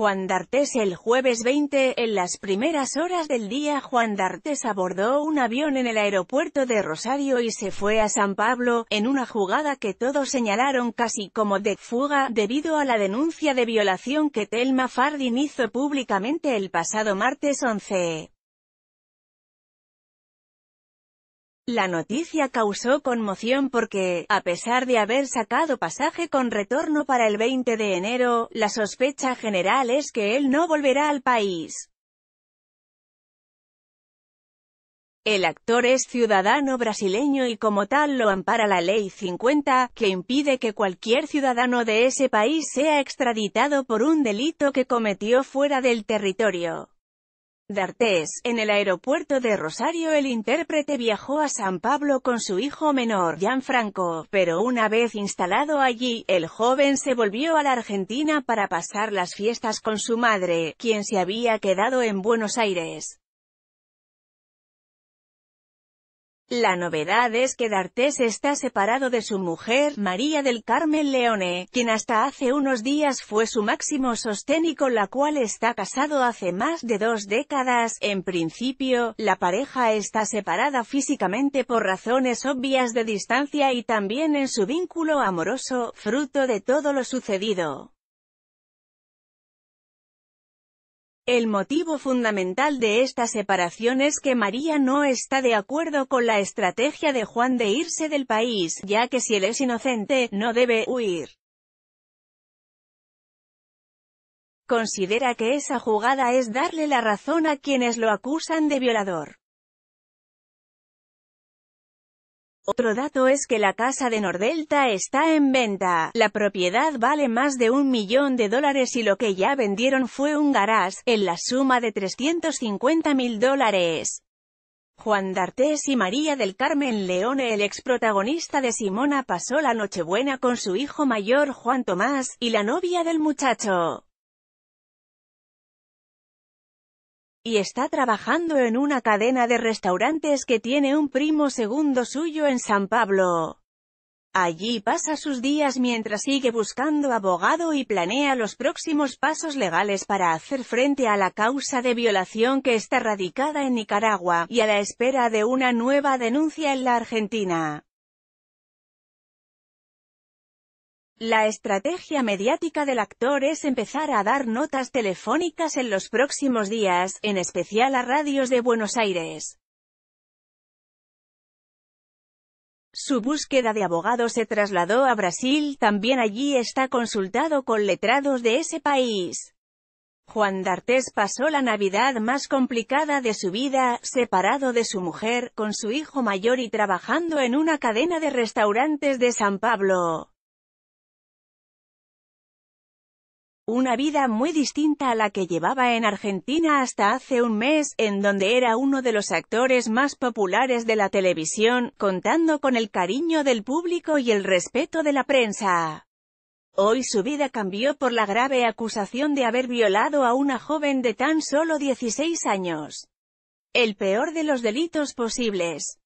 Juan d'Artes el jueves 20, en las primeras horas del día Juan d'Artes abordó un avión en el aeropuerto de Rosario y se fue a San Pablo, en una jugada que todos señalaron casi como de fuga, debido a la denuncia de violación que Telma Fardin hizo públicamente el pasado martes 11. La noticia causó conmoción porque, a pesar de haber sacado pasaje con retorno para el 20 de enero, la sospecha general es que él no volverá al país. El actor es ciudadano brasileño y como tal lo ampara la Ley 50, que impide que cualquier ciudadano de ese país sea extraditado por un delito que cometió fuera del territorio. D'Artes. En el aeropuerto de Rosario el intérprete viajó a San Pablo con su hijo menor, Gianfranco, pero una vez instalado allí, el joven se volvió a la Argentina para pasar las fiestas con su madre, quien se había quedado en Buenos Aires. La novedad es que D'Artes está separado de su mujer, María del Carmen Leone, quien hasta hace unos días fue su máximo sostén y con la cual está casado hace más de dos décadas. En principio, la pareja está separada físicamente por razones obvias de distancia y también en su vínculo amoroso, fruto de todo lo sucedido. El motivo fundamental de esta separación es que María no está de acuerdo con la estrategia de Juan de irse del país, ya que si él es inocente, no debe huir. Considera que esa jugada es darle la razón a quienes lo acusan de violador. Otro dato es que la casa de Nordelta está en venta. La propiedad vale más de un millón de dólares y lo que ya vendieron fue un garage, en la suma de 350 mil dólares. Juan D'Artés y María del Carmen Leone el ex protagonista de Simona pasó la Nochebuena con su hijo mayor Juan Tomás, y la novia del muchacho. y está trabajando en una cadena de restaurantes que tiene un primo segundo suyo en San Pablo. Allí pasa sus días mientras sigue buscando abogado y planea los próximos pasos legales para hacer frente a la causa de violación que está radicada en Nicaragua, y a la espera de una nueva denuncia en la Argentina. La estrategia mediática del actor es empezar a dar notas telefónicas en los próximos días, en especial a radios de Buenos Aires. Su búsqueda de abogado se trasladó a Brasil, también allí está consultado con letrados de ese país. Juan D'Artes pasó la Navidad más complicada de su vida, separado de su mujer, con su hijo mayor y trabajando en una cadena de restaurantes de San Pablo. Una vida muy distinta a la que llevaba en Argentina hasta hace un mes, en donde era uno de los actores más populares de la televisión, contando con el cariño del público y el respeto de la prensa. Hoy su vida cambió por la grave acusación de haber violado a una joven de tan solo 16 años. El peor de los delitos posibles.